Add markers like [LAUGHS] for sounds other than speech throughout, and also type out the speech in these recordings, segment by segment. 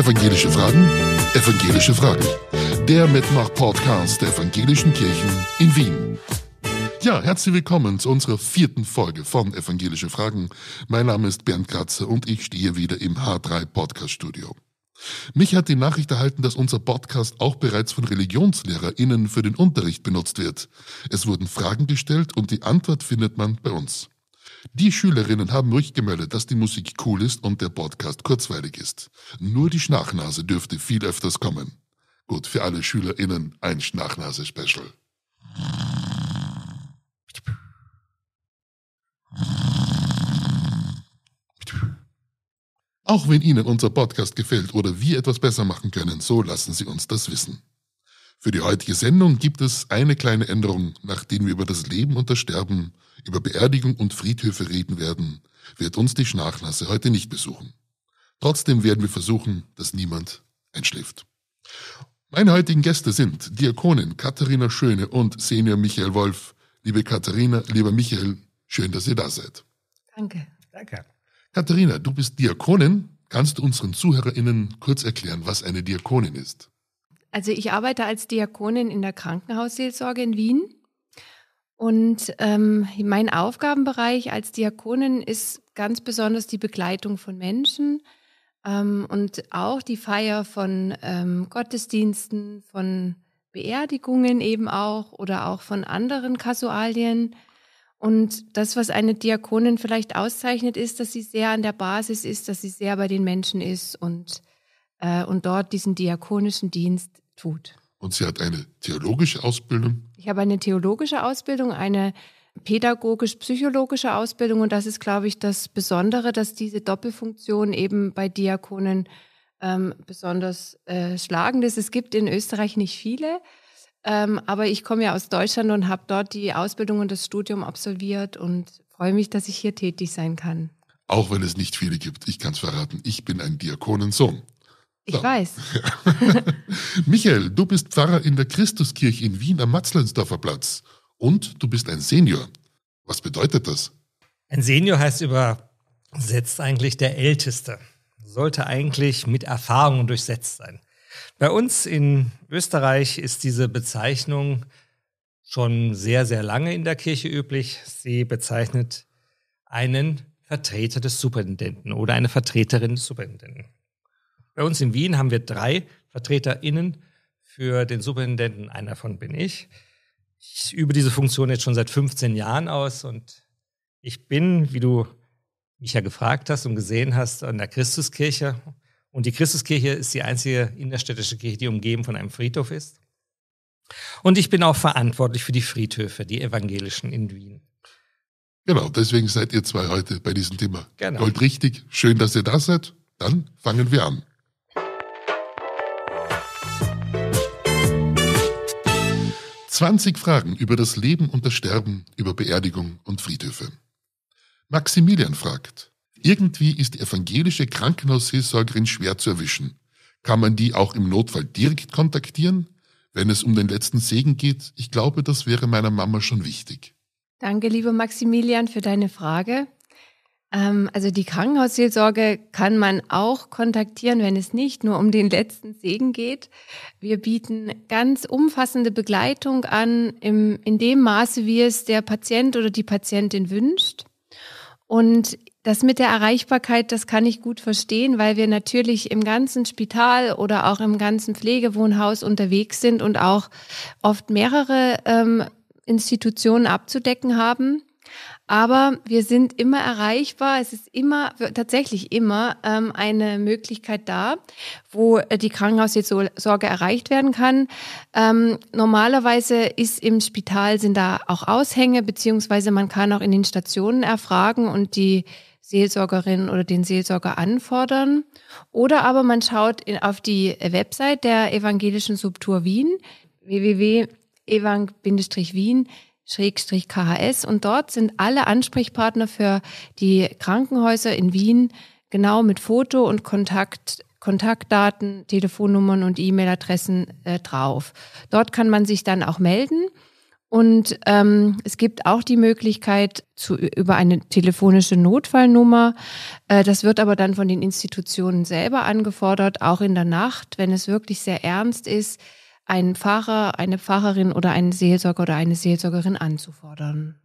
Evangelische Fragen? Evangelische Fragen. Der Mitmach-Podcast der Evangelischen Kirchen in Wien. Ja, herzlich willkommen zu unserer vierten Folge von Evangelische Fragen. Mein Name ist Bernd Kratzer und ich stehe wieder im H3 Podcast Studio. Mich hat die Nachricht erhalten, dass unser Podcast auch bereits von ReligionslehrerInnen für den Unterricht benutzt wird. Es wurden Fragen gestellt und die Antwort findet man bei uns. Die Schülerinnen haben rückgemeldet, dass die Musik cool ist und der Podcast kurzweilig ist. Nur die Schnachnase dürfte viel öfters kommen. Gut, für alle SchülerInnen ein Schnachnase-Special. Auch wenn Ihnen unser Podcast gefällt oder wir etwas besser machen können, so lassen Sie uns das wissen. Für die heutige Sendung gibt es eine kleine Änderung, nachdem wir über das Leben und das Sterben, über Beerdigung und Friedhöfe reden werden, wird uns die Schnachnasse heute nicht besuchen. Trotzdem werden wir versuchen, dass niemand einschläft. Meine heutigen Gäste sind Diakonin Katharina Schöne und Senior Michael Wolf. Liebe Katharina, lieber Michael, schön, dass ihr da seid. Danke. Danke. Katharina, du bist Diakonin. Kannst du unseren ZuhörerInnen kurz erklären, was eine Diakonin ist? Also ich arbeite als Diakonin in der Krankenhausseelsorge in Wien. Und ähm, mein Aufgabenbereich als Diakonin ist ganz besonders die Begleitung von Menschen ähm, und auch die Feier von ähm, Gottesdiensten, von Beerdigungen eben auch oder auch von anderen Kasualien. Und das, was eine Diakonin vielleicht auszeichnet, ist, dass sie sehr an der Basis ist, dass sie sehr bei den Menschen ist und äh, und dort diesen diakonischen Dienst tut. Und sie hat eine theologische Ausbildung? Ich habe eine theologische Ausbildung, eine pädagogisch-psychologische Ausbildung und das ist, glaube ich, das Besondere, dass diese Doppelfunktion eben bei Diakonen ähm, besonders äh, schlagend ist. Es gibt in Österreich nicht viele, ähm, aber ich komme ja aus Deutschland und habe dort die Ausbildung und das Studium absolviert und freue mich, dass ich hier tätig sein kann. Auch wenn es nicht viele gibt, ich kann es verraten, ich bin ein Diakonensohn. Ich so. weiß. [LAUGHS] Michael, du bist Pfarrer in der Christuskirche in Wien am Matzleinsdorfer Platz und du bist ein Senior. Was bedeutet das? Ein Senior heißt übersetzt eigentlich der Älteste. Sollte eigentlich mit Erfahrungen durchsetzt sein. Bei uns in Österreich ist diese Bezeichnung schon sehr, sehr lange in der Kirche üblich. Sie bezeichnet einen Vertreter des Superintendenten oder eine Vertreterin des Superintendenten. Bei uns in Wien haben wir drei VertreterInnen für den Superintendenten. Einer davon bin ich. Ich übe diese Funktion jetzt schon seit 15 Jahren aus und ich bin, wie du mich ja gefragt hast und gesehen hast, an der Christuskirche. Und die Christuskirche ist die einzige innerstädtische Kirche, die umgeben von einem Friedhof ist. Und ich bin auch verantwortlich für die Friedhöfe, die evangelischen in Wien. Genau, deswegen seid ihr zwei heute bei diesem Thema. Genau. Gold richtig, schön, dass ihr da seid. Dann fangen wir an. 20 Fragen über das Leben und das Sterben, über Beerdigung und Friedhöfe. Maximilian fragt, irgendwie ist die evangelische Krankenhausseelsorgerin schwer zu erwischen. Kann man die auch im Notfall direkt kontaktieren? Wenn es um den letzten Segen geht, ich glaube, das wäre meiner Mama schon wichtig. Danke, lieber Maximilian, für deine Frage. Ähm, also die Krankenhausseelsorge kann man auch kontaktieren, wenn es nicht nur um den letzten Segen geht. Wir bieten ganz umfassende Begleitung an, im, in dem Maße, wie es der Patient oder die Patientin wünscht. Und das mit der Erreichbarkeit, das kann ich gut verstehen, weil wir natürlich im ganzen Spital oder auch im ganzen Pflegewohnhaus unterwegs sind und auch oft mehrere ähm, Institutionen abzudecken haben. Aber wir sind immer erreichbar. Es ist immer, tatsächlich immer ähm, eine Möglichkeit da, wo äh, die Krankenhaussorge erreicht werden kann. Ähm, normalerweise ist im Spital sind da auch Aushänge, beziehungsweise man kann auch in den Stationen erfragen und die Seelsorgerin oder den Seelsorger anfordern. Oder aber man schaut in, auf die Website der evangelischen Subtur Wien, www.evang-wien.de KHS und dort sind alle Ansprechpartner für die Krankenhäuser in Wien genau mit Foto und Kontakt Kontaktdaten, Telefonnummern und E-Mail-Adressen äh, drauf. Dort kann man sich dann auch melden. Und ähm, es gibt auch die Möglichkeit zu, über eine telefonische Notfallnummer. Äh, das wird aber dann von den Institutionen selber angefordert, auch in der Nacht, wenn es wirklich sehr ernst ist, einen Fahrer, eine Fahrerin oder einen Seelsorger oder eine Seelsorgerin anzufordern.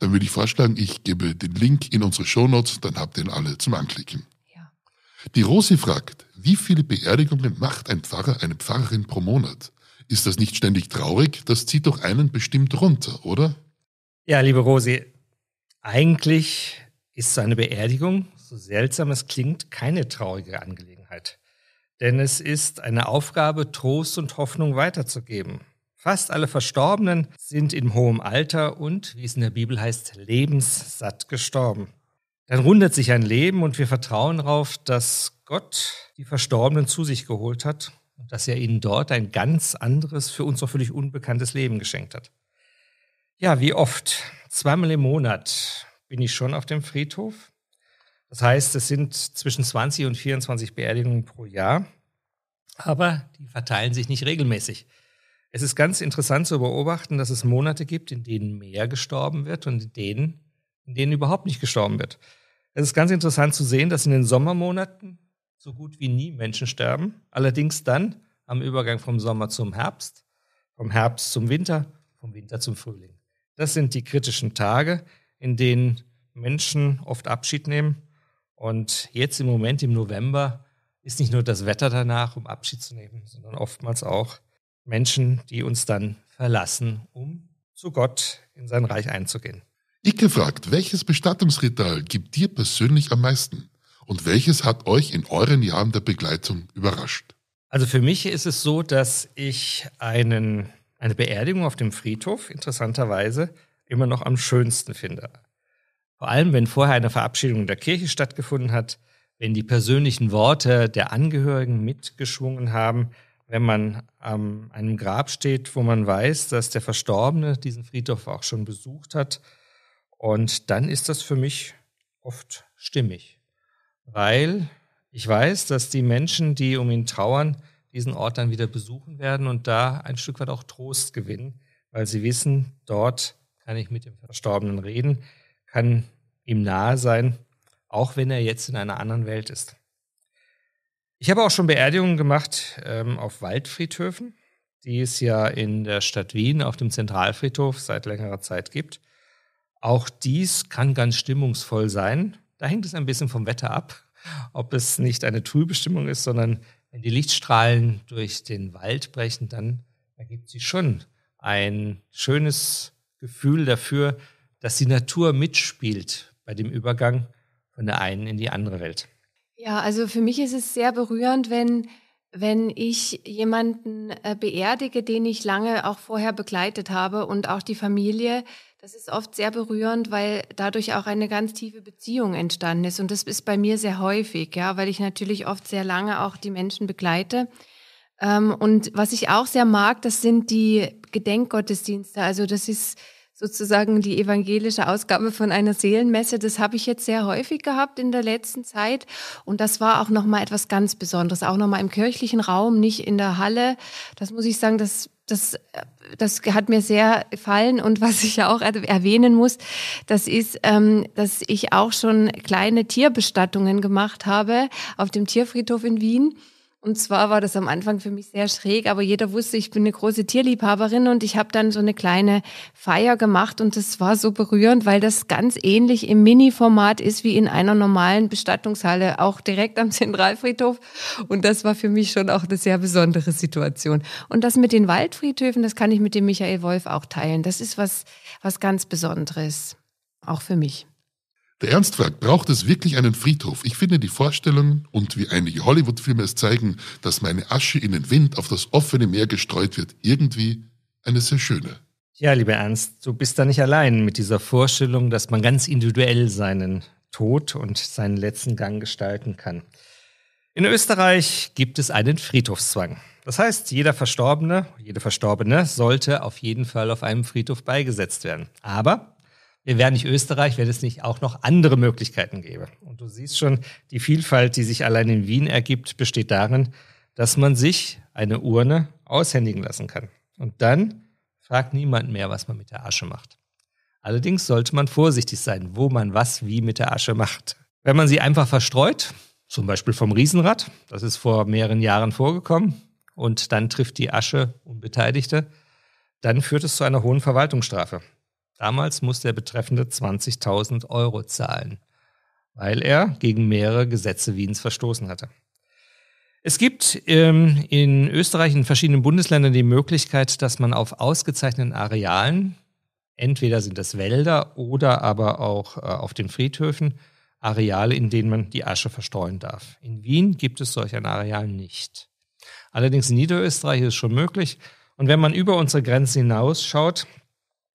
Dann würde ich vorschlagen, ich gebe den Link in unsere Shownotes, dann habt ihr ihn alle zum Anklicken. Ja. Die Rosi fragt, wie viele Beerdigungen macht ein Pfarrer, eine Pfarrerin pro Monat? Ist das nicht ständig traurig? Das zieht doch einen bestimmt runter, oder? Ja, liebe Rosi, eigentlich ist so eine Beerdigung, so seltsam es klingt, keine traurige Angelegenheit. Denn es ist eine Aufgabe, Trost und Hoffnung weiterzugeben. Fast alle Verstorbenen sind in hohem Alter und, wie es in der Bibel heißt, lebenssatt gestorben. Dann rundet sich ein Leben und wir vertrauen darauf, dass Gott die Verstorbenen zu sich geholt hat und dass er ihnen dort ein ganz anderes, für uns auch völlig unbekanntes Leben geschenkt hat. Ja, wie oft? Zweimal im Monat bin ich schon auf dem Friedhof das heißt, es sind zwischen 20 und 24 Beerdigungen pro Jahr, aber die verteilen sich nicht regelmäßig. Es ist ganz interessant zu beobachten, dass es Monate gibt, in denen mehr gestorben wird und in denen, in denen überhaupt nicht gestorben wird. Es ist ganz interessant zu sehen, dass in den Sommermonaten so gut wie nie Menschen sterben. Allerdings dann am Übergang vom Sommer zum Herbst, vom Herbst zum Winter, vom Winter zum Frühling. Das sind die kritischen Tage, in denen Menschen oft Abschied nehmen und jetzt im Moment im November ist nicht nur das Wetter danach, um Abschied zu nehmen, sondern oftmals auch Menschen, die uns dann verlassen, um zu Gott in sein Reich einzugehen. Ich gefragt, welches Bestattungsritual gibt dir persönlich am meisten? Und welches hat euch in euren Jahren der Begleitung überrascht? Also für mich ist es so, dass ich einen, eine Beerdigung auf dem Friedhof interessanterweise immer noch am schönsten finde. Vor allem, wenn vorher eine Verabschiedung der Kirche stattgefunden hat, wenn die persönlichen Worte der Angehörigen mitgeschwungen haben, wenn man an einem Grab steht, wo man weiß, dass der Verstorbene diesen Friedhof auch schon besucht hat. Und dann ist das für mich oft stimmig, weil ich weiß, dass die Menschen, die um ihn trauern, diesen Ort dann wieder besuchen werden und da ein Stück weit auch Trost gewinnen, weil sie wissen, dort kann ich mit dem Verstorbenen reden, kann ihm nahe sein, auch wenn er jetzt in einer anderen Welt ist. Ich habe auch schon Beerdigungen gemacht ähm, auf Waldfriedhöfen, die es ja in der Stadt Wien auf dem Zentralfriedhof seit längerer Zeit gibt. Auch dies kann ganz stimmungsvoll sein. Da hängt es ein bisschen vom Wetter ab, ob es nicht eine Trübestimmung ist, sondern wenn die Lichtstrahlen durch den Wald brechen, dann ergibt sie schon ein schönes Gefühl dafür, dass die Natur mitspielt bei dem Übergang von der einen in die andere Welt. Ja, also für mich ist es sehr berührend, wenn, wenn ich jemanden äh, beerdige, den ich lange auch vorher begleitet habe und auch die Familie. Das ist oft sehr berührend, weil dadurch auch eine ganz tiefe Beziehung entstanden ist. Und das ist bei mir sehr häufig, ja, weil ich natürlich oft sehr lange auch die Menschen begleite ähm, und was ich auch sehr mag, das sind die Gedenkgottesdienste. Also das ist sozusagen die evangelische Ausgabe von einer Seelenmesse. Das habe ich jetzt sehr häufig gehabt in der letzten Zeit und das war auch noch mal etwas ganz Besonderes, auch noch mal im kirchlichen Raum, nicht in der Halle. Das muss ich sagen, das das, das hat mir sehr gefallen und was ich auch erwähnen muss, das ist, ähm, dass ich auch schon kleine Tierbestattungen gemacht habe auf dem Tierfriedhof in Wien. Und zwar war das am Anfang für mich sehr schräg, aber jeder wusste, ich bin eine große Tierliebhaberin und ich habe dann so eine kleine Feier gemacht und das war so berührend, weil das ganz ähnlich im Mini-Format ist wie in einer normalen Bestattungshalle, auch direkt am [LAUGHS] Zentralfriedhof. Und das war für mich schon auch eine sehr besondere Situation. Und das mit den Waldfriedhöfen, das kann ich mit dem Michael Wolf auch teilen. Das ist was, was ganz Besonderes, auch für mich. Der Ernst fragt, braucht es wirklich einen Friedhof? Ich finde die Vorstellung und wie einige Hollywood-Filme es zeigen, dass meine Asche in den Wind auf das offene Meer gestreut wird, irgendwie eine sehr schöne. Ja, lieber Ernst, du bist da nicht allein mit dieser Vorstellung, dass man ganz individuell seinen Tod und seinen letzten Gang gestalten kann. In Österreich gibt es einen Friedhofszwang. Das heißt, jeder Verstorbene, jede Verstorbene sollte auf jeden Fall auf einem Friedhof beigesetzt werden. Aber wir wären nicht Österreich, wenn es nicht auch noch andere Möglichkeiten gäbe. Und du siehst schon, die Vielfalt, die sich allein in Wien ergibt, besteht darin, dass man sich eine Urne aushändigen lassen kann. Und dann fragt niemand mehr, was man mit der Asche macht. Allerdings sollte man vorsichtig sein, wo man was wie mit der Asche macht. Wenn man sie einfach verstreut, zum Beispiel vom Riesenrad, das ist vor mehreren Jahren vorgekommen, und dann trifft die Asche Unbeteiligte, dann führt es zu einer hohen Verwaltungsstrafe. Damals muss der Betreffende 20.000 Euro zahlen, weil er gegen mehrere Gesetze Wiens verstoßen hatte. Es gibt ähm, in Österreich, in verschiedenen Bundesländern die Möglichkeit, dass man auf ausgezeichneten Arealen, entweder sind das Wälder oder aber auch äh, auf den Friedhöfen, Areale, in denen man die Asche verstreuen darf. In Wien gibt es solch ein Areal nicht. Allerdings in Niederösterreich ist es schon möglich. Und wenn man über unsere Grenzen hinausschaut,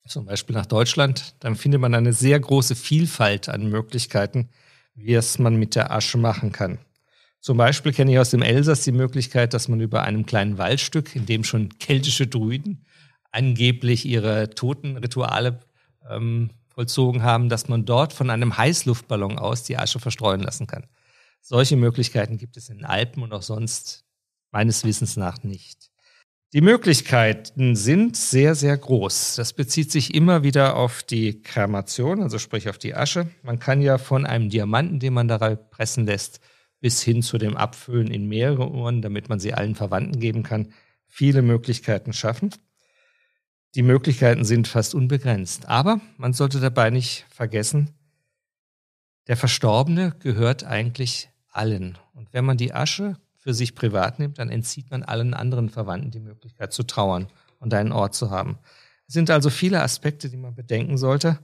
zum Beispiel nach Deutschland, dann findet man eine sehr große Vielfalt an Möglichkeiten, wie es man mit der Asche machen kann. Zum Beispiel kenne ich aus dem Elsass die Möglichkeit, dass man über einem kleinen Waldstück, in dem schon keltische Druiden angeblich ihre Totenrituale ähm, vollzogen haben, dass man dort von einem Heißluftballon aus die Asche verstreuen lassen kann. Solche Möglichkeiten gibt es in den Alpen und auch sonst meines Wissens nach nicht. Die Möglichkeiten sind sehr, sehr groß. Das bezieht sich immer wieder auf die Kremation, also sprich auf die Asche. Man kann ja von einem Diamanten, den man dabei pressen lässt, bis hin zu dem Abfüllen in mehrere Uhren, damit man sie allen Verwandten geben kann, viele Möglichkeiten schaffen. Die Möglichkeiten sind fast unbegrenzt. Aber man sollte dabei nicht vergessen, der Verstorbene gehört eigentlich allen. Und wenn man die Asche für sich privat nimmt, dann entzieht man allen anderen Verwandten die Möglichkeit zu trauern und einen Ort zu haben. Es sind also viele Aspekte, die man bedenken sollte.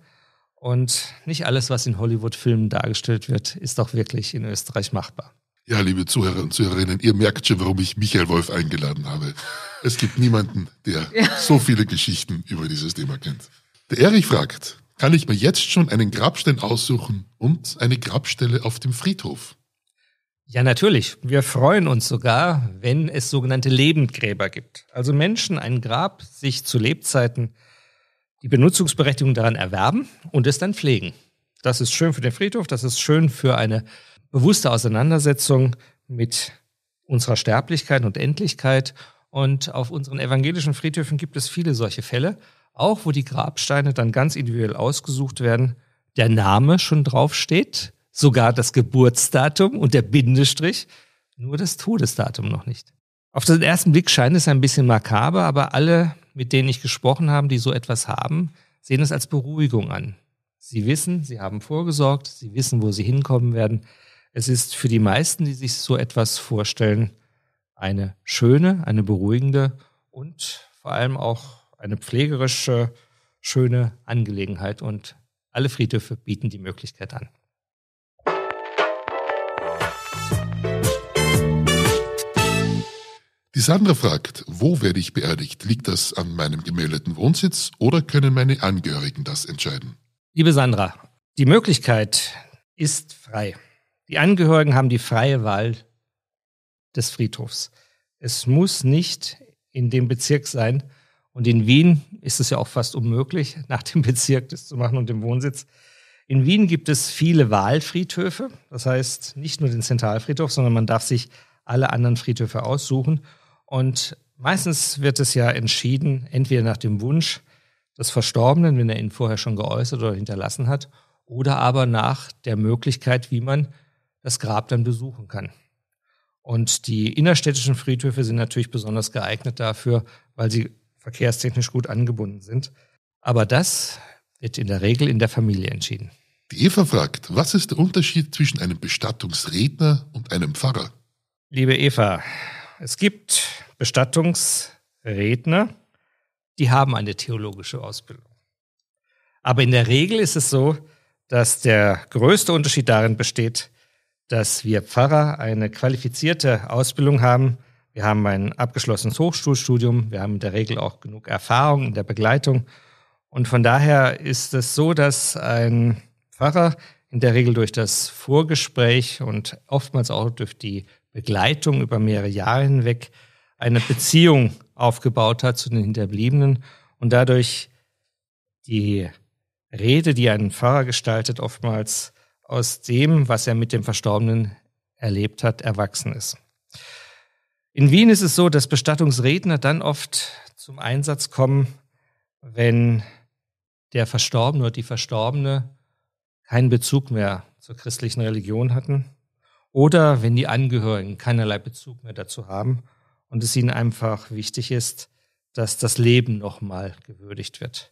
Und nicht alles, was in Hollywood-Filmen dargestellt wird, ist auch wirklich in Österreich machbar. Ja, liebe Zuhörer und Zuhörerinnen, ihr merkt schon, warum ich Michael Wolf eingeladen habe. Es gibt niemanden, der [LAUGHS] ja. so viele Geschichten über dieses Thema kennt. Der Erich fragt, kann ich mir jetzt schon einen Grabstein aussuchen und eine Grabstelle auf dem Friedhof? Ja, natürlich. Wir freuen uns sogar, wenn es sogenannte Lebendgräber gibt. Also Menschen ein Grab sich zu Lebzeiten die Benutzungsberechtigung daran erwerben und es dann pflegen. Das ist schön für den Friedhof, das ist schön für eine bewusste Auseinandersetzung mit unserer Sterblichkeit und Endlichkeit. Und auf unseren evangelischen Friedhöfen gibt es viele solche Fälle, auch wo die Grabsteine dann ganz individuell ausgesucht werden, der Name schon draufsteht sogar das Geburtsdatum und der Bindestrich, nur das Todesdatum noch nicht. Auf den ersten Blick scheint es ein bisschen makaber, aber alle, mit denen ich gesprochen habe, die so etwas haben, sehen es als Beruhigung an. Sie wissen, sie haben vorgesorgt, sie wissen, wo sie hinkommen werden. Es ist für die meisten, die sich so etwas vorstellen, eine schöne, eine beruhigende und vor allem auch eine pflegerische, schöne Angelegenheit. Und alle Friedhöfe bieten die Möglichkeit an. Die Sandra fragt, wo werde ich beerdigt? Liegt das an meinem gemeldeten Wohnsitz oder können meine Angehörigen das entscheiden? Liebe Sandra, die Möglichkeit ist frei. Die Angehörigen haben die freie Wahl des Friedhofs. Es muss nicht in dem Bezirk sein. Und in Wien ist es ja auch fast unmöglich, [LAUGHS] nach dem Bezirk das zu machen und dem Wohnsitz. In Wien gibt es viele Wahlfriedhöfe. Das heißt, nicht nur den Zentralfriedhof, sondern man darf sich alle anderen Friedhöfe aussuchen. Und meistens wird es ja entschieden, entweder nach dem Wunsch des Verstorbenen, wenn er ihn vorher schon geäußert oder hinterlassen hat, oder aber nach der Möglichkeit, wie man das Grab dann besuchen kann. Und die innerstädtischen Friedhöfe sind natürlich besonders geeignet dafür, weil sie verkehrstechnisch gut angebunden sind. Aber das wird in der Regel in der Familie entschieden. Die Eva fragt, was ist der Unterschied zwischen einem Bestattungsredner und einem Pfarrer? Liebe Eva, es gibt Bestattungsredner, die haben eine theologische Ausbildung. Aber in der Regel ist es so, dass der größte Unterschied darin besteht, dass wir Pfarrer eine qualifizierte Ausbildung haben. Wir haben ein abgeschlossenes Hochschulstudium. Wir haben in der Regel auch genug Erfahrung in der Begleitung. Und von daher ist es so, dass ein Pfarrer in der Regel durch das Vorgespräch und oftmals auch durch die Begleitung über mehrere Jahre hinweg eine Beziehung aufgebaut hat zu den Hinterbliebenen und dadurch die Rede, die ein Pfarrer gestaltet, oftmals aus dem, was er mit dem Verstorbenen erlebt hat, erwachsen ist. In Wien ist es so, dass Bestattungsredner dann oft zum Einsatz kommen, wenn der Verstorbene oder die Verstorbene keinen Bezug mehr zur christlichen Religion hatten oder wenn die Angehörigen keinerlei Bezug mehr dazu haben und es ihnen einfach wichtig ist, dass das Leben nochmal gewürdigt wird.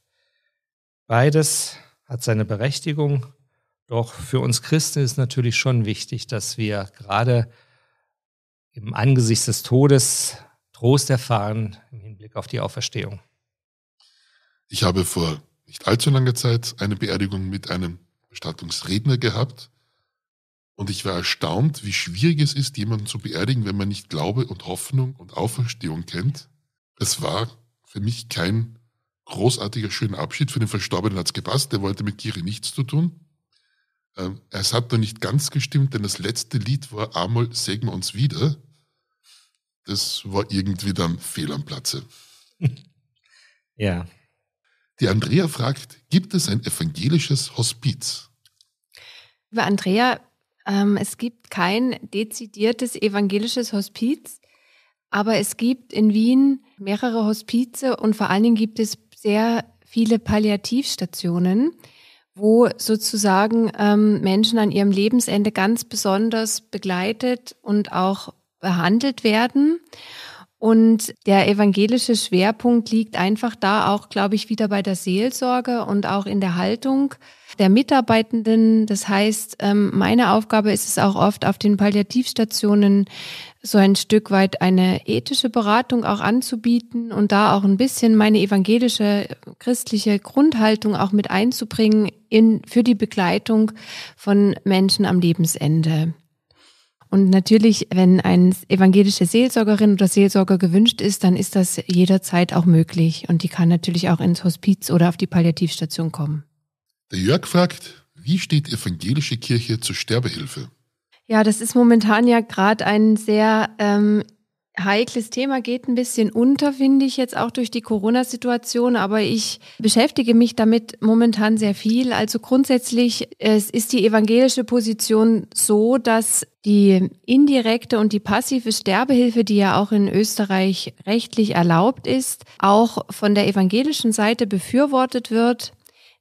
Beides hat seine Berechtigung, doch für uns Christen ist natürlich schon wichtig, dass wir gerade im Angesicht des Todes Trost erfahren im Hinblick auf die Auferstehung. Ich habe vor nicht allzu langer Zeit eine Beerdigung mit einem Bestattungsredner gehabt, und ich war erstaunt, wie schwierig es ist, jemanden zu beerdigen, wenn man nicht Glaube und Hoffnung und Auferstehung kennt. Es war für mich kein großartiger, schöner Abschied. Für den Verstorbenen hat es gepasst, der wollte mit Kiri nichts zu tun. Ähm, es hat noch nicht ganz gestimmt, denn das letzte Lied war Amol segnen uns wieder. Das war irgendwie dann fehl am Platze. [LAUGHS] Ja. Die Andrea fragt, gibt es ein evangelisches Hospiz? Über Andrea ähm, es gibt kein dezidiertes evangelisches Hospiz, aber es gibt in Wien mehrere Hospize und vor allen Dingen gibt es sehr viele Palliativstationen, wo sozusagen ähm, Menschen an ihrem Lebensende ganz besonders begleitet und auch behandelt werden. Und der evangelische Schwerpunkt liegt einfach da auch, glaube ich, wieder bei der Seelsorge und auch in der Haltung der Mitarbeitenden. Das heißt, ähm, meine Aufgabe ist es auch oft auf den Palliativstationen so ein Stück weit eine ethische Beratung auch anzubieten und da auch ein bisschen meine evangelische christliche Grundhaltung auch mit einzubringen in, für die Begleitung von Menschen am Lebensende. Und natürlich, wenn eine evangelische Seelsorgerin oder Seelsorger gewünscht ist, dann ist das jederzeit auch möglich. Und die kann natürlich auch ins Hospiz oder auf die Palliativstation kommen. Der Jörg fragt, wie steht evangelische Kirche zur Sterbehilfe? Ja, das ist momentan ja gerade ein sehr ähm, heikles Thema geht ein bisschen unter, finde ich jetzt auch durch die Corona-Situation, aber ich beschäftige mich damit momentan sehr viel. Also grundsätzlich es ist die evangelische Position so, dass die indirekte und die passive Sterbehilfe, die ja auch in Österreich rechtlich erlaubt ist, auch von der evangelischen Seite befürwortet wird.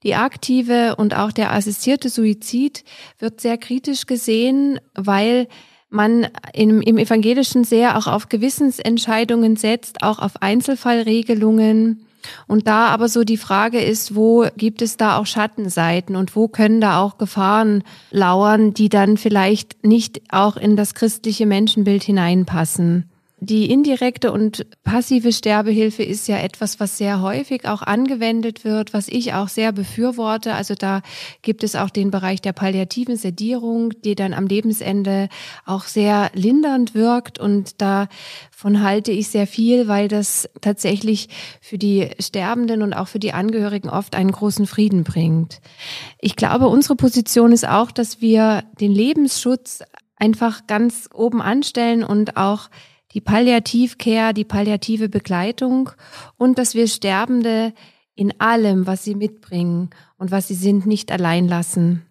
Die aktive und auch der assistierte Suizid wird sehr kritisch gesehen, weil man im, im Evangelischen sehr auch auf Gewissensentscheidungen setzt, auch auf Einzelfallregelungen. Und da aber so die Frage ist, wo gibt es da auch Schattenseiten und wo können da auch Gefahren lauern, die dann vielleicht nicht auch in das christliche Menschenbild hineinpassen? Die indirekte und passive Sterbehilfe ist ja etwas, was sehr häufig auch angewendet wird, was ich auch sehr befürworte. Also da gibt es auch den Bereich der palliativen Sedierung, die dann am Lebensende auch sehr lindernd wirkt. Und davon halte ich sehr viel, weil das tatsächlich für die Sterbenden und auch für die Angehörigen oft einen großen Frieden bringt. Ich glaube, unsere Position ist auch, dass wir den Lebensschutz einfach ganz oben anstellen und auch die Palliativcare, die palliative Begleitung und dass wir Sterbende in allem, was sie mitbringen und was sie sind, nicht allein lassen.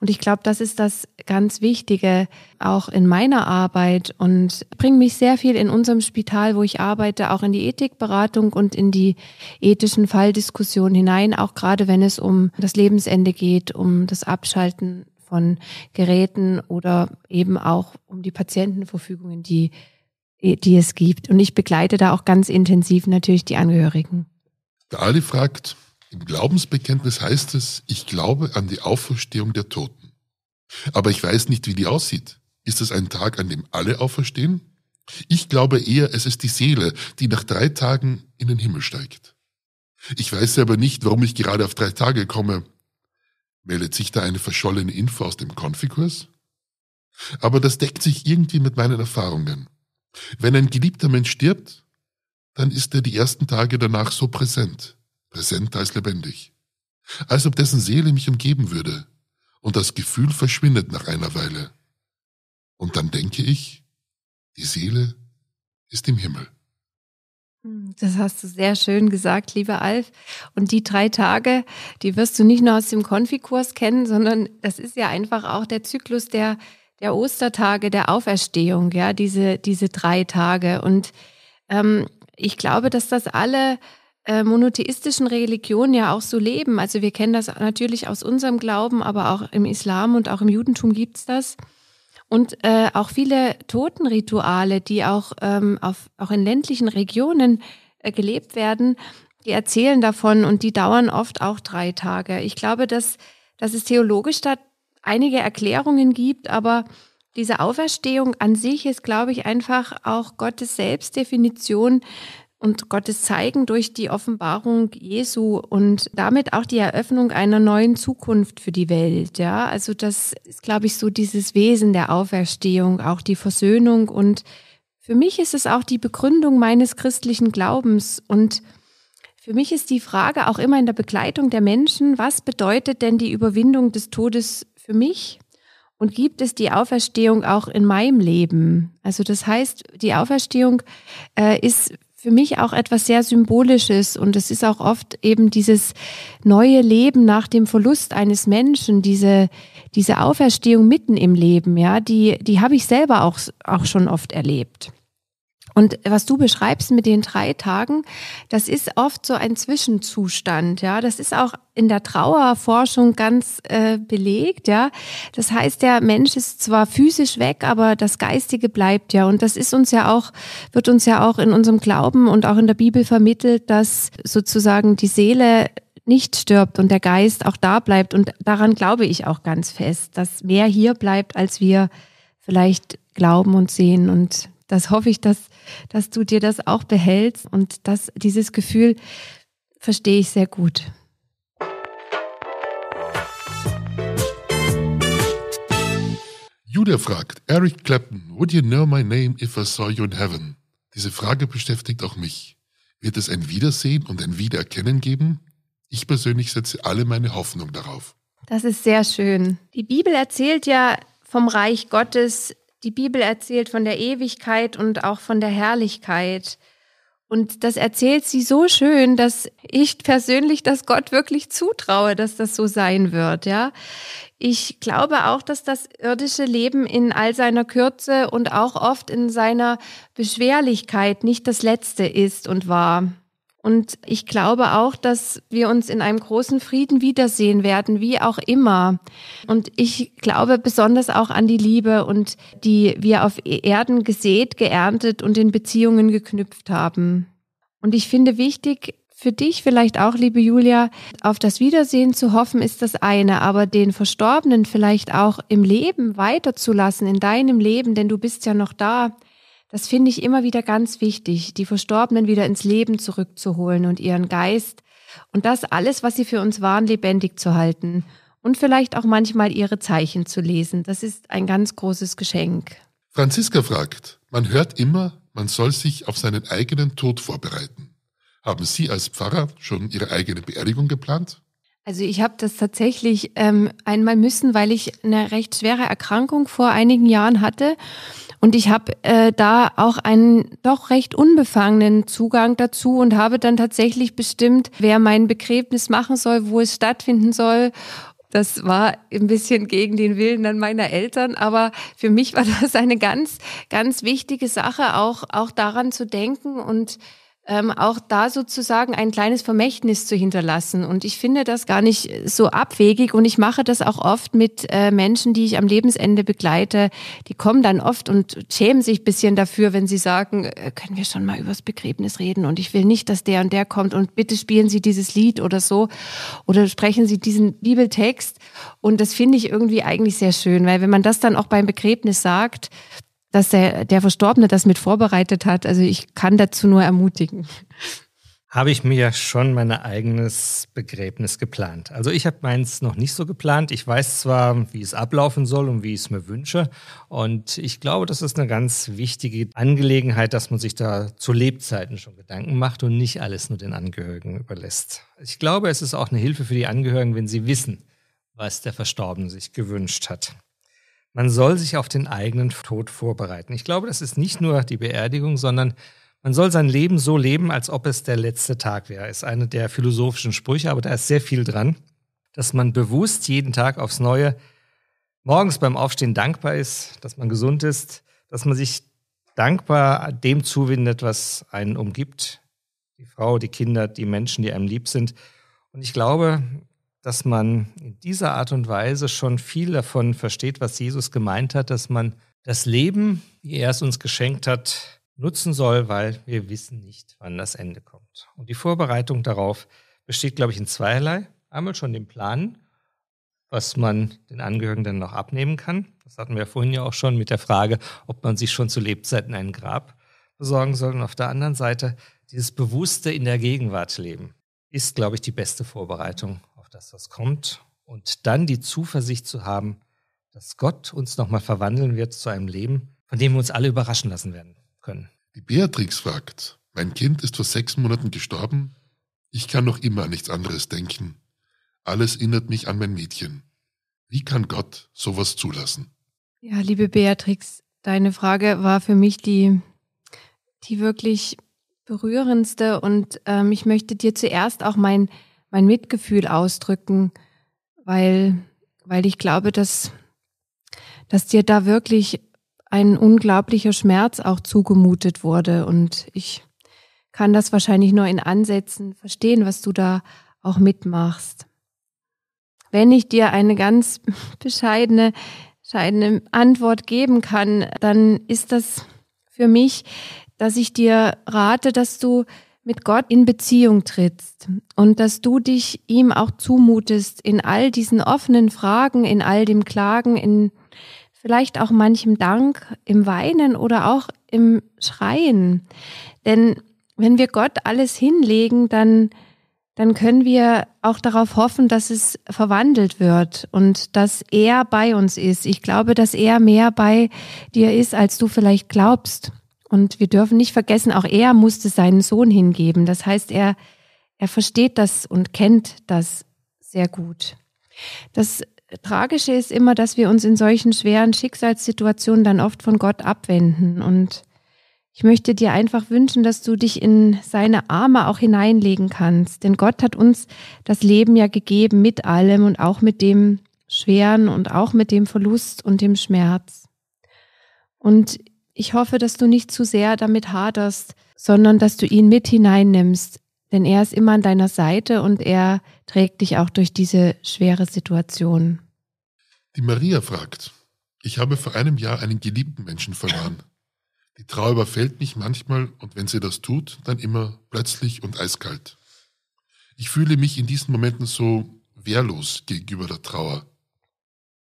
Und ich glaube, das ist das ganz Wichtige auch in meiner Arbeit und bringe mich sehr viel in unserem Spital, wo ich arbeite, auch in die Ethikberatung und in die ethischen Falldiskussionen hinein, auch gerade wenn es um das Lebensende geht, um das Abschalten von Geräten oder eben auch um die Patientenverfügungen, die die es gibt. Und ich begleite da auch ganz intensiv natürlich die Angehörigen. Der Ali fragt, im Glaubensbekenntnis heißt es, ich glaube an die Auferstehung der Toten. Aber ich weiß nicht, wie die aussieht. Ist es ein Tag, an dem alle auferstehen? Ich glaube eher, es ist die Seele, die nach drei Tagen in den Himmel steigt. Ich weiß aber nicht, warum ich gerade auf drei Tage komme. Meldet sich da eine verschollene Info aus dem Konfikurs? Aber das deckt sich irgendwie mit meinen Erfahrungen. Wenn ein geliebter Mensch stirbt, dann ist er die ersten Tage danach so präsent, präsenter als lebendig, als ob dessen Seele mich umgeben würde, und das Gefühl verschwindet nach einer Weile. Und dann denke ich, die Seele ist im Himmel. Hm, das hast du sehr schön gesagt, lieber Alf. Und die drei Tage, die wirst du nicht nur aus dem Konfikurs kennen, sondern das ist ja einfach auch der Zyklus der der Ostertage, der Auferstehung, ja, diese, diese drei Tage. Und ähm, ich glaube, dass das alle äh, monotheistischen Religionen ja auch so leben. Also wir kennen das natürlich aus unserem Glauben, aber auch im Islam und auch im Judentum gibt es das. Und äh, auch viele Totenrituale, die auch, ähm, auf, auch in ländlichen Regionen äh, gelebt werden, die erzählen davon und die dauern oft auch drei Tage. Ich glaube, dass, dass es theologisch da einige Erklärungen gibt, aber diese Auferstehung an sich ist, glaube ich, einfach auch Gottes Selbstdefinition und Gottes Zeigen durch die Offenbarung Jesu und damit auch die Eröffnung einer neuen Zukunft für die Welt. Ja, also das ist, glaube ich, so dieses Wesen der Auferstehung, auch die Versöhnung und für mich ist es auch die Begründung meines christlichen Glaubens und für mich ist die Frage auch immer in der Begleitung der Menschen, was bedeutet denn die Überwindung des Todes für mich und gibt es die Auferstehung auch in meinem Leben? Also das heißt, die Auferstehung äh, ist für mich auch etwas sehr Symbolisches und es ist auch oft eben dieses neue Leben nach dem Verlust eines Menschen, diese, diese Auferstehung mitten im Leben, ja, die, die habe ich selber auch, auch schon oft erlebt. Und was du beschreibst mit den drei Tagen, das ist oft so ein Zwischenzustand, ja. Das ist auch in der Trauerforschung ganz äh, belegt, ja. Das heißt, der Mensch ist zwar physisch weg, aber das Geistige bleibt ja. Und das ist uns ja auch, wird uns ja auch in unserem Glauben und auch in der Bibel vermittelt, dass sozusagen die Seele nicht stirbt und der Geist auch da bleibt. Und daran glaube ich auch ganz fest, dass mehr hier bleibt, als wir vielleicht glauben und sehen und das hoffe ich, dass, dass du dir das auch behältst und dass dieses Gefühl verstehe ich sehr gut. Judah fragt, Eric Clapton, would you know my name if I saw you in heaven? Diese Frage beschäftigt auch mich. Wird es ein Wiedersehen und ein Wiedererkennen geben? Ich persönlich setze alle meine Hoffnung darauf. Das ist sehr schön. Die Bibel erzählt ja vom Reich Gottes die Bibel erzählt von der Ewigkeit und auch von der Herrlichkeit. Und das erzählt sie so schön, dass ich persönlich das Gott wirklich zutraue, dass das so sein wird, ja. Ich glaube auch, dass das irdische Leben in all seiner Kürze und auch oft in seiner Beschwerlichkeit nicht das letzte ist und war. Und ich glaube auch, dass wir uns in einem großen Frieden wiedersehen werden, wie auch immer. Und ich glaube besonders auch an die Liebe und die wir auf e- Erden gesät, geerntet und in Beziehungen geknüpft haben. Und ich finde wichtig, für dich vielleicht auch, liebe Julia, auf das Wiedersehen zu hoffen, ist das eine, aber den Verstorbenen vielleicht auch im Leben weiterzulassen, in deinem Leben, denn du bist ja noch da das finde ich immer wieder ganz wichtig, die Verstorbenen wieder ins Leben zurückzuholen und ihren Geist und das alles, was sie für uns waren, lebendig zu halten und vielleicht auch manchmal ihre Zeichen zu lesen. Das ist ein ganz großes Geschenk. Franziska fragt, man hört immer, man soll sich auf seinen eigenen Tod vorbereiten. Haben Sie als Pfarrer schon Ihre eigene Beerdigung geplant? Also ich habe das tatsächlich ähm, einmal müssen, weil ich eine recht schwere Erkrankung vor einigen Jahren hatte. Und ich habe äh, da auch einen doch recht unbefangenen Zugang dazu und habe dann tatsächlich bestimmt, wer mein Begräbnis machen soll, wo es stattfinden soll. Das war ein bisschen gegen den Willen dann meiner Eltern, aber für mich war [LAUGHS] das eine ganz, ganz wichtige Sache, auch, auch daran zu denken und ähm, auch da sozusagen ein kleines Vermächtnis zu hinterlassen. Und ich finde das gar nicht so abwegig und ich mache das auch oft mit äh, Menschen, die ich am Lebensende begleite. Die kommen dann oft und schämen sich ein bisschen dafür, wenn sie sagen, äh, können wir schon mal übers Begräbnis reden und ich will nicht, dass der und der kommt und bitte spielen Sie dieses Lied oder so oder sprechen Sie diesen Bibeltext. Und das finde ich irgendwie eigentlich sehr schön, weil wenn man das dann auch beim Begräbnis sagt, dass der, der Verstorbene das mit vorbereitet hat. Also ich kann dazu nur ermutigen. Habe ich mir schon mein eigenes Begräbnis geplant. Also ich habe meins noch nicht so geplant. Ich weiß zwar, wie es ablaufen soll und wie ich es mir wünsche. Und ich glaube, das ist eine ganz wichtige Angelegenheit, dass man sich da zu Lebzeiten schon Gedanken macht und nicht alles nur den Angehörigen überlässt. Ich glaube, es ist auch eine Hilfe für die Angehörigen, wenn sie wissen, was der Verstorbene sich gewünscht hat man soll sich auf den eigenen Tod vorbereiten. Ich glaube, das ist nicht nur die Beerdigung, sondern man soll sein Leben so leben, als ob es der letzte Tag wäre. Ist eine der philosophischen Sprüche, aber da ist sehr viel dran, dass man bewusst jeden Tag aufs Neue morgens beim Aufstehen dankbar ist, dass man gesund ist, dass man sich dankbar dem zuwindet, was einen umgibt. Die Frau, die Kinder, die Menschen, die einem lieb sind. Und ich glaube, dass man in dieser Art und Weise schon viel davon versteht, was Jesus gemeint hat, dass man das Leben, wie er es uns geschenkt hat, nutzen soll, weil wir wissen nicht, wann das Ende kommt. Und die Vorbereitung darauf besteht, glaube ich, in zweierlei. Einmal schon den Plan, was man den Angehörigen dann noch abnehmen kann. Das hatten wir vorhin ja auch schon mit der Frage, ob man sich schon zu Lebzeiten ein Grab besorgen soll. Und auf der anderen Seite dieses bewusste in der Gegenwart leben ist, glaube ich, die beste Vorbereitung dass das kommt und dann die Zuversicht zu haben, dass Gott uns nochmal verwandeln wird zu einem Leben, von dem wir uns alle überraschen lassen werden können. Die Beatrix fragt, mein Kind ist vor sechs Monaten gestorben. Ich kann noch immer an nichts anderes denken. Alles erinnert mich an mein Mädchen. Wie kann Gott sowas zulassen? Ja, liebe Beatrix, deine Frage war für mich die, die wirklich berührendste und ähm, ich möchte dir zuerst auch mein mein Mitgefühl ausdrücken, weil, weil ich glaube, dass, dass dir da wirklich ein unglaublicher Schmerz auch zugemutet wurde. Und ich kann das wahrscheinlich nur in Ansätzen verstehen, was du da auch mitmachst. Wenn ich dir eine ganz [LAUGHS] bescheidene, bescheidene Antwort geben kann, dann ist das für mich, dass ich dir rate, dass du mit Gott in Beziehung trittst und dass du dich ihm auch zumutest in all diesen offenen Fragen, in all dem Klagen, in vielleicht auch manchem Dank, im Weinen oder auch im Schreien. Denn wenn wir Gott alles hinlegen, dann, dann können wir auch darauf hoffen, dass es verwandelt wird und dass er bei uns ist. Ich glaube, dass er mehr bei dir ist, als du vielleicht glaubst. Und wir dürfen nicht vergessen, auch er musste seinen Sohn hingeben. Das heißt, er, er versteht das und kennt das sehr gut. Das Tragische ist immer, dass wir uns in solchen schweren Schicksalssituationen dann oft von Gott abwenden. Und ich möchte dir einfach wünschen, dass du dich in seine Arme auch hineinlegen kannst. Denn Gott hat uns das Leben ja gegeben mit allem und auch mit dem Schweren und auch mit dem Verlust und dem Schmerz. Und ich hoffe, dass du nicht zu sehr damit haderst, sondern dass du ihn mit hineinnimmst, denn er ist immer an deiner Seite und er trägt dich auch durch diese schwere Situation. Die Maria fragt, ich habe vor einem Jahr einen geliebten Menschen verloren. Die Trauer überfällt mich manchmal und wenn sie das tut, dann immer plötzlich und eiskalt. Ich fühle mich in diesen Momenten so wehrlos gegenüber der Trauer.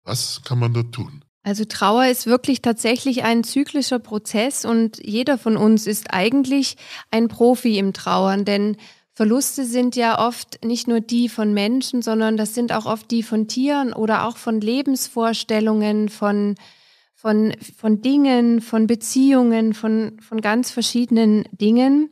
Was kann man da tun? Also Trauer ist wirklich tatsächlich ein zyklischer Prozess und jeder von uns ist eigentlich ein Profi im Trauern, denn Verluste sind ja oft nicht nur die von Menschen, sondern das sind auch oft die von Tieren oder auch von Lebensvorstellungen, von, von, von Dingen, von Beziehungen, von, von ganz verschiedenen Dingen.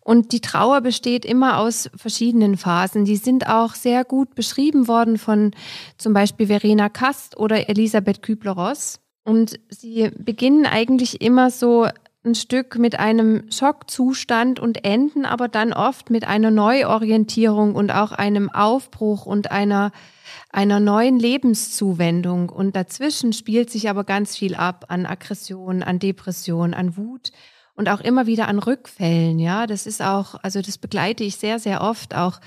Und die Trauer besteht immer aus verschiedenen Phasen. Die sind auch sehr gut beschrieben worden von zum Beispiel Verena Kast oder Elisabeth Kübler-Ross. Und sie beginnen eigentlich immer so ein Stück mit einem Schockzustand und enden aber dann oft mit einer Neuorientierung und auch einem Aufbruch und einer, einer neuen Lebenszuwendung. Und dazwischen spielt sich aber ganz viel ab an Aggression, an Depression, an Wut und auch immer wieder an Rückfällen, ja. Das ist auch, also das begleite ich sehr, sehr oft. Auch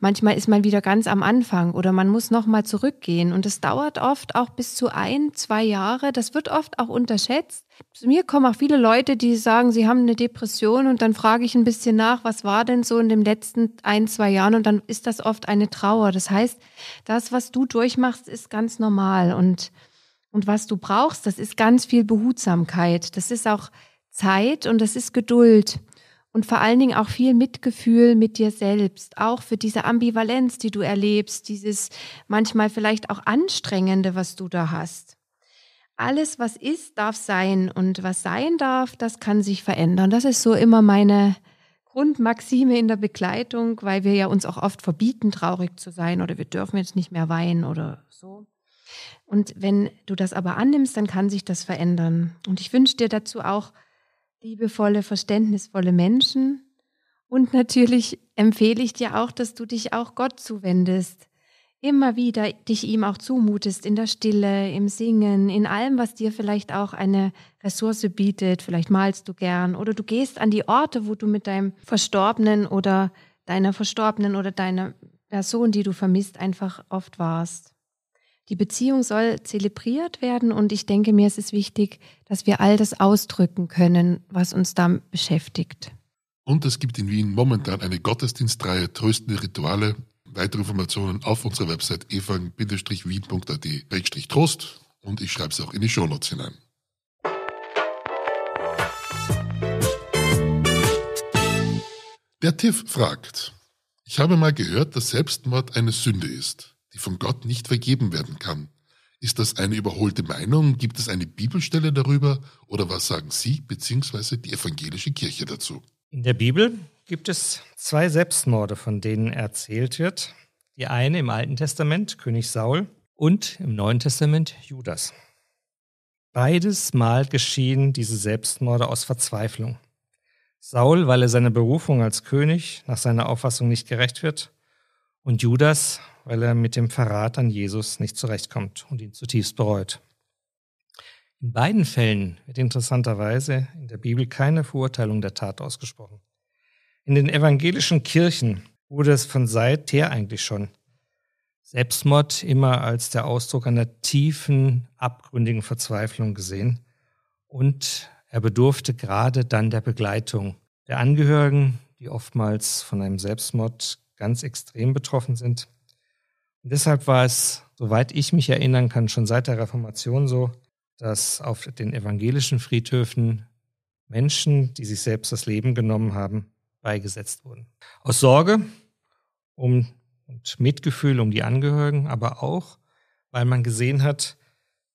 manchmal ist man wieder ganz am Anfang oder man muss nochmal zurückgehen. Und das dauert oft auch bis zu ein, zwei Jahre. Das wird oft auch unterschätzt. Zu mir kommen auch viele Leute, die sagen, sie haben eine Depression und dann frage ich ein bisschen nach, was war denn so in den letzten ein, zwei Jahren und dann ist das oft eine Trauer. Das heißt, das, was du durchmachst, ist ganz normal und und was du brauchst, das ist ganz viel Behutsamkeit. Das ist auch Zeit und das ist Geduld und vor allen Dingen auch viel Mitgefühl mit dir selbst, auch für diese Ambivalenz, die du erlebst, dieses manchmal vielleicht auch anstrengende, was du da hast. Alles, was ist, darf sein und was sein darf, das kann sich verändern. Das ist so immer meine Grundmaxime in der Begleitung, weil wir ja uns auch oft verbieten, traurig zu sein oder wir dürfen jetzt nicht mehr weinen oder so. Und wenn du das aber annimmst, dann kann sich das verändern. Und ich wünsche dir dazu auch liebevolle, verständnisvolle Menschen. Und natürlich empfehle ich dir auch, dass du dich auch Gott zuwendest. Immer wieder dich ihm auch zumutest in der Stille, im Singen, in allem, was dir vielleicht auch eine Ressource bietet. Vielleicht malst du gern oder du gehst an die Orte, wo du mit deinem Verstorbenen oder deiner Verstorbenen oder deiner Person, die du vermisst, einfach oft warst die Beziehung soll zelebriert werden und ich denke mir, es ist wichtig, dass wir all das ausdrücken können, was uns da beschäftigt. Und es gibt in Wien momentan eine Gottesdienstreihe Tröstende Rituale. Weitere Informationen auf unserer Website evang-wien.at-trost und ich schreibe es auch in die Shownotes hinein. Der Tiff fragt, ich habe mal gehört, dass Selbstmord eine Sünde ist die von Gott nicht vergeben werden kann. Ist das eine überholte Meinung? Gibt es eine Bibelstelle darüber? Oder was sagen Sie bzw. die evangelische Kirche dazu? In der Bibel gibt es zwei Selbstmorde, von denen erzählt wird. Die eine im Alten Testament, König Saul, und im Neuen Testament Judas. Beides Mal geschehen diese Selbstmorde aus Verzweiflung. Saul, weil er seiner Berufung als König nach seiner Auffassung nicht gerecht wird, und Judas, weil er mit dem Verrat an Jesus nicht zurechtkommt und ihn zutiefst bereut. In beiden Fällen wird interessanterweise in der Bibel keine Verurteilung der Tat ausgesprochen. In den evangelischen Kirchen wurde es von seither eigentlich schon Selbstmord immer als der Ausdruck einer tiefen, abgründigen Verzweiflung gesehen und er bedurfte gerade dann der Begleitung der Angehörigen, die oftmals von einem Selbstmord ganz extrem betroffen sind und deshalb war es, soweit ich mich erinnern kann, schon seit der Reformation so, dass auf den evangelischen Friedhöfen Menschen, die sich selbst das Leben genommen haben, beigesetzt wurden. Aus Sorge um, und Mitgefühl um die Angehörigen, aber auch, weil man gesehen hat,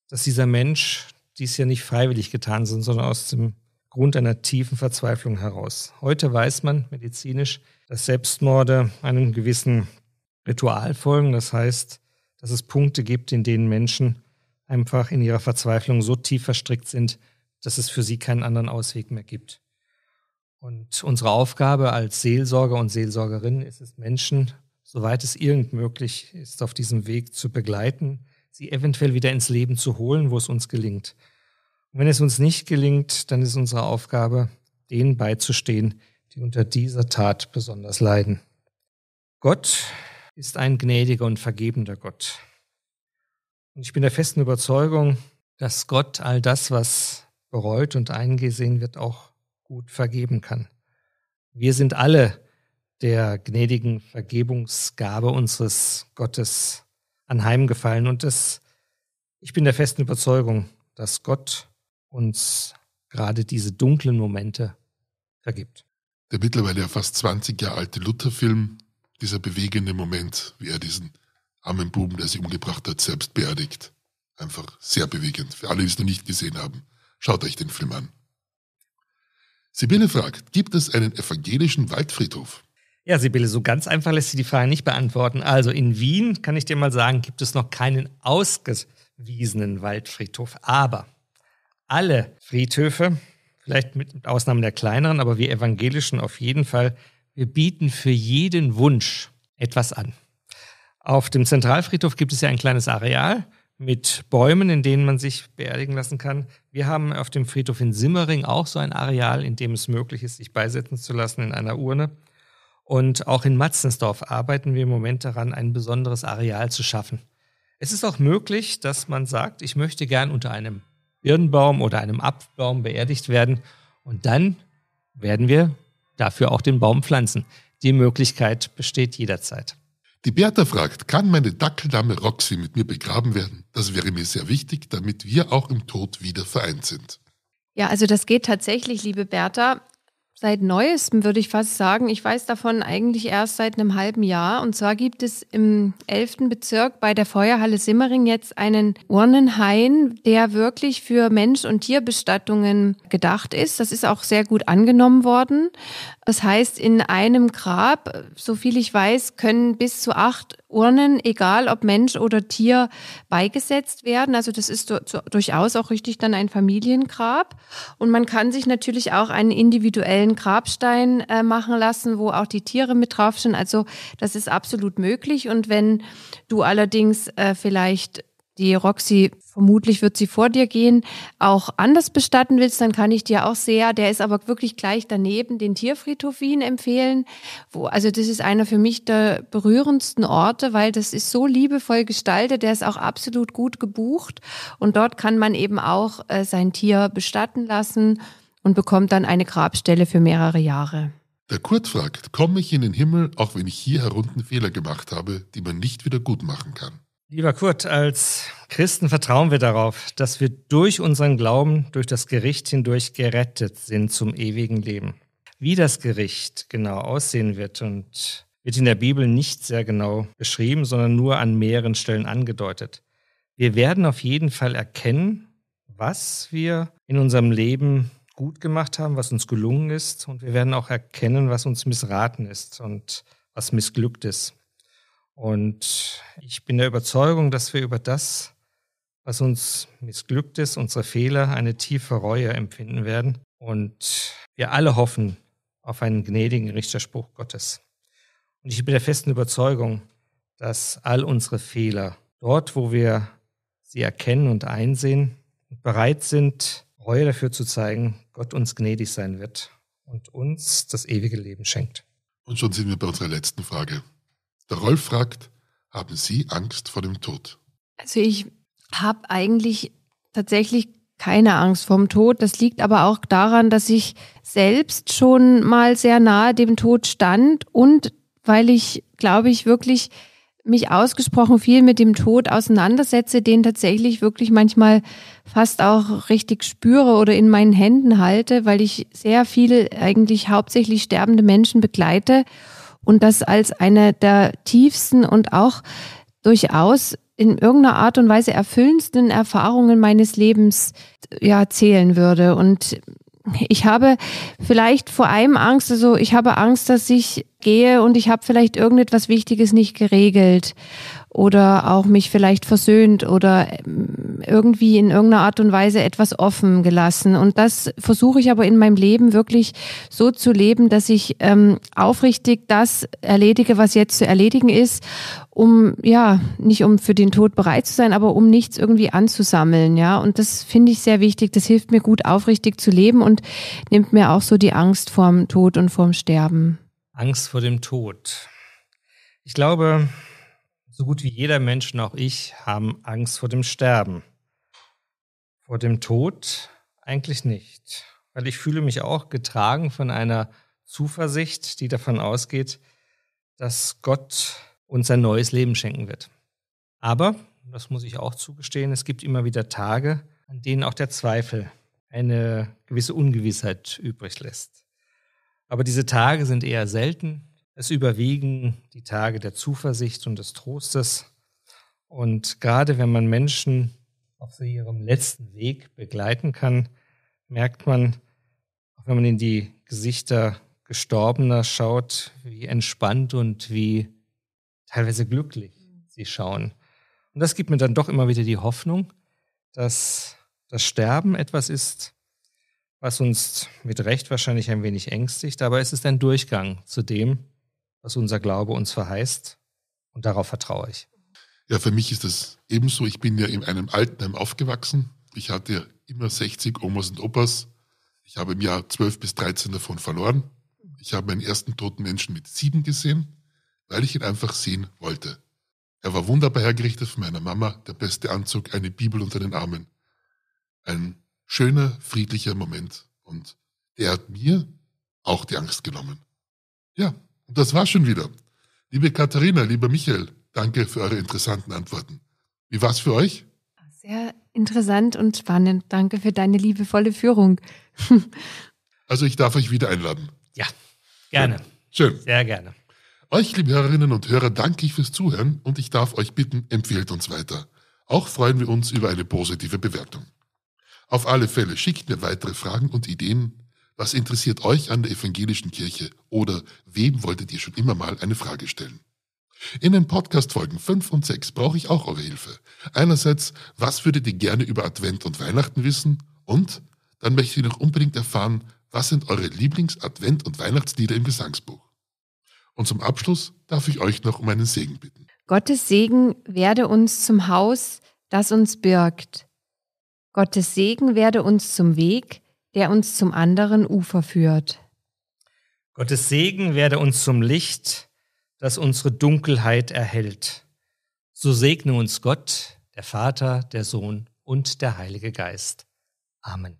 dass dieser Mensch dies ja nicht freiwillig getan sind, sondern aus dem Grund einer tiefen Verzweiflung heraus. Heute weiß man medizinisch, dass Selbstmorde einem gewissen Ritual folgen. Das heißt, dass es Punkte gibt, in denen Menschen einfach in ihrer Verzweiflung so tief verstrickt sind, dass es für sie keinen anderen Ausweg mehr gibt. Und unsere Aufgabe als Seelsorger und Seelsorgerin ist es, Menschen, soweit es irgend möglich ist, auf diesem Weg zu begleiten, sie eventuell wieder ins Leben zu holen, wo es uns gelingt. Und wenn es uns nicht gelingt, dann ist unsere Aufgabe, denen beizustehen, die unter dieser Tat besonders leiden. Gott ist ein gnädiger und vergebender Gott. Und ich bin der festen Überzeugung, dass Gott all das, was bereut und eingesehen wird, auch gut vergeben kann. Wir sind alle der gnädigen Vergebungsgabe unseres Gottes anheimgefallen und es, ich bin der festen Überzeugung, dass Gott uns gerade diese dunklen Momente vergibt. Der mittlerweile fast 20 Jahre alte Lutherfilm dieser bewegende Moment, wie er diesen armen Buben, der sie umgebracht hat, selbst beerdigt. Einfach sehr bewegend. Für alle, die es noch nicht gesehen haben, schaut euch den Film an. Sibylle fragt, gibt es einen evangelischen Waldfriedhof? Ja, Sibylle, so ganz einfach lässt sich die Frage nicht beantworten. Also in Wien, kann ich dir mal sagen, gibt es noch keinen ausgewiesenen Waldfriedhof. Aber alle Friedhöfe, vielleicht mit Ausnahme der kleineren, aber wir evangelischen auf jeden Fall, wir bieten für jeden Wunsch etwas an. Auf dem Zentralfriedhof gibt es ja ein kleines Areal mit Bäumen, in denen man sich beerdigen lassen kann. Wir haben auf dem Friedhof in Simmering auch so ein Areal, in dem es möglich ist, sich beisetzen zu lassen in einer Urne. Und auch in Matzensdorf arbeiten wir im Moment daran, ein besonderes Areal zu schaffen. Es ist auch möglich, dass man sagt, ich möchte gern unter einem Birnbaum oder einem Apfelbaum beerdigt werden. Und dann werden wir dafür auch den Baum pflanzen. Die Möglichkeit besteht jederzeit. Die Bertha fragt, kann meine Dackeldame Roxy mit mir begraben werden? Das wäre mir sehr wichtig, damit wir auch im Tod wieder vereint sind. Ja, also das geht tatsächlich, liebe Bertha. Seit neuestem würde ich fast sagen. Ich weiß davon eigentlich erst seit einem halben Jahr. Und zwar gibt es im 11. Bezirk bei der Feuerhalle Simmering jetzt einen Urnenhain, der wirklich für Mensch- und Tierbestattungen gedacht ist. Das ist auch sehr gut angenommen worden. Das heißt, in einem Grab, soviel ich weiß, können bis zu acht Urnen, egal ob Mensch oder Tier, beigesetzt werden. Also das ist durchaus auch richtig dann ein Familiengrab. Und man kann sich natürlich auch einen individuellen Grabstein äh, machen lassen, wo auch die Tiere mit drauf sind. Also das ist absolut möglich. Und wenn du allerdings äh, vielleicht die Roxy vermutlich wird sie vor dir gehen, auch anders bestatten willst, dann kann ich dir auch sehr, der ist aber wirklich gleich daneben, den Tierfriedhof Wien empfehlen. Wo, also das ist einer für mich der berührendsten Orte, weil das ist so liebevoll gestaltet, der ist auch absolut gut gebucht und dort kann man eben auch äh, sein Tier bestatten lassen und bekommt dann eine Grabstelle für mehrere Jahre. Der Kurt fragt, komme ich in den Himmel, auch wenn ich hier herunten Fehler gemacht habe, die man nicht wieder gut machen kann? Lieber Kurt, als Christen vertrauen wir darauf, dass wir durch unseren Glauben, durch das Gericht hindurch gerettet sind zum ewigen Leben. Wie das Gericht genau aussehen wird und wird in der Bibel nicht sehr genau beschrieben, sondern nur an mehreren Stellen angedeutet. Wir werden auf jeden Fall erkennen, was wir in unserem Leben gut gemacht haben, was uns gelungen ist und wir werden auch erkennen, was uns missraten ist und was missglückt ist. Und ich bin der Überzeugung, dass wir über das, was uns missglückt ist, unsere Fehler, eine tiefe Reue empfinden werden. Und wir alle hoffen auf einen gnädigen Richterspruch Gottes. Und ich bin der festen Überzeugung, dass all unsere Fehler, dort wo wir sie erkennen und einsehen und bereit sind, Reue dafür zu zeigen, Gott uns gnädig sein wird und uns das ewige Leben schenkt. Und schon sind wir bei unserer letzten Frage. Der Rolf fragt, haben Sie Angst vor dem Tod? Also ich habe eigentlich tatsächlich keine Angst vor dem Tod. Das liegt aber auch daran, dass ich selbst schon mal sehr nahe dem Tod stand und weil ich, glaube ich, wirklich mich ausgesprochen viel mit dem Tod auseinandersetze, den tatsächlich wirklich manchmal fast auch richtig spüre oder in meinen Händen halte, weil ich sehr viel eigentlich hauptsächlich sterbende Menschen begleite und das als eine der tiefsten und auch durchaus in irgendeiner Art und Weise erfüllendsten Erfahrungen meines Lebens ja zählen würde und ich habe vielleicht vor allem Angst, also ich habe Angst, dass ich gehe und ich habe vielleicht irgendetwas Wichtiges nicht geregelt oder auch mich vielleicht versöhnt oder ähm, irgendwie in irgendeiner Art und Weise etwas offen gelassen. Und das versuche ich aber in meinem Leben wirklich so zu leben, dass ich ähm, aufrichtig das erledige, was jetzt zu erledigen ist, um ja nicht um für den Tod bereit zu sein, aber um nichts irgendwie anzusammeln, ja. Und das finde ich sehr wichtig. Das hilft mir gut, aufrichtig zu leben und nimmt mir auch so die Angst vorm Tod und vorm Sterben. Angst vor dem Tod. Ich glaube, so gut wie jeder Mensch auch ich haben Angst vor dem Sterben. Vor dem Tod eigentlich nicht, weil ich fühle mich auch getragen von einer Zuversicht, die davon ausgeht, dass Gott uns ein neues Leben schenken wird. Aber, das muss ich auch zugestehen, es gibt immer wieder Tage, an denen auch der Zweifel eine gewisse Ungewissheit übrig lässt. Aber diese Tage sind eher selten es überwiegen die Tage der Zuversicht und des Trostes. Und gerade wenn man Menschen auf ihrem letzten Weg begleiten kann, merkt man, auch wenn man in die Gesichter Gestorbener schaut, wie entspannt und wie teilweise glücklich sie schauen. Und das gibt mir dann doch immer wieder die Hoffnung, dass das Sterben etwas ist, was uns mit Recht wahrscheinlich ein wenig ängstigt, aber es ist ein Durchgang zu dem, was unser Glaube uns verheißt. Und darauf vertraue ich. Ja, für mich ist das ebenso. Ich bin ja in einem Altenheim aufgewachsen. Ich hatte immer 60 Omas und Opas. Ich habe im Jahr 12 bis 13 davon verloren. Ich habe meinen ersten toten Menschen mit sieben gesehen, weil ich ihn einfach sehen wollte. Er war wunderbar hergerichtet von meiner Mama, der beste Anzug, eine Bibel unter den Armen. Ein schöner, friedlicher Moment. Und der hat mir auch die Angst genommen. Ja, und das war schon wieder. Liebe Katharina, lieber Michael, danke für eure interessanten Antworten. Wie war's für euch? Sehr interessant und spannend. Danke für deine liebevolle Führung. [LAUGHS] also ich darf euch wieder einladen. Ja, gerne. Schön. Schön. Sehr gerne. Euch, liebe Hörerinnen und Hörer, danke ich fürs Zuhören und ich darf euch bitten, empfehlt uns weiter. Auch freuen wir uns über eine positive Bewertung. Auf alle Fälle schickt mir weitere Fragen und Ideen was interessiert euch an der evangelischen Kirche oder wem wolltet ihr schon immer mal eine Frage stellen? In den Podcast-Folgen 5 und 6 brauche ich auch eure Hilfe. Einerseits, was würdet ihr gerne über Advent und Weihnachten wissen? Und dann möchte ich noch unbedingt erfahren, was sind eure Lieblings-Advent- und Weihnachtslieder im Gesangsbuch? Und zum Abschluss darf ich euch noch um einen Segen bitten. Gottes Segen werde uns zum Haus, das uns birgt. Gottes Segen werde uns zum Weg, der uns zum anderen Ufer führt. Gottes Segen werde uns zum Licht, das unsere Dunkelheit erhellt. So segne uns Gott, der Vater, der Sohn und der Heilige Geist. Amen.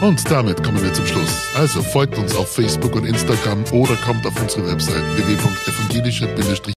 Und damit kommen wir zum Schluss. Also folgt uns auf Facebook und Instagram oder kommt auf unsere Website www.evangelische-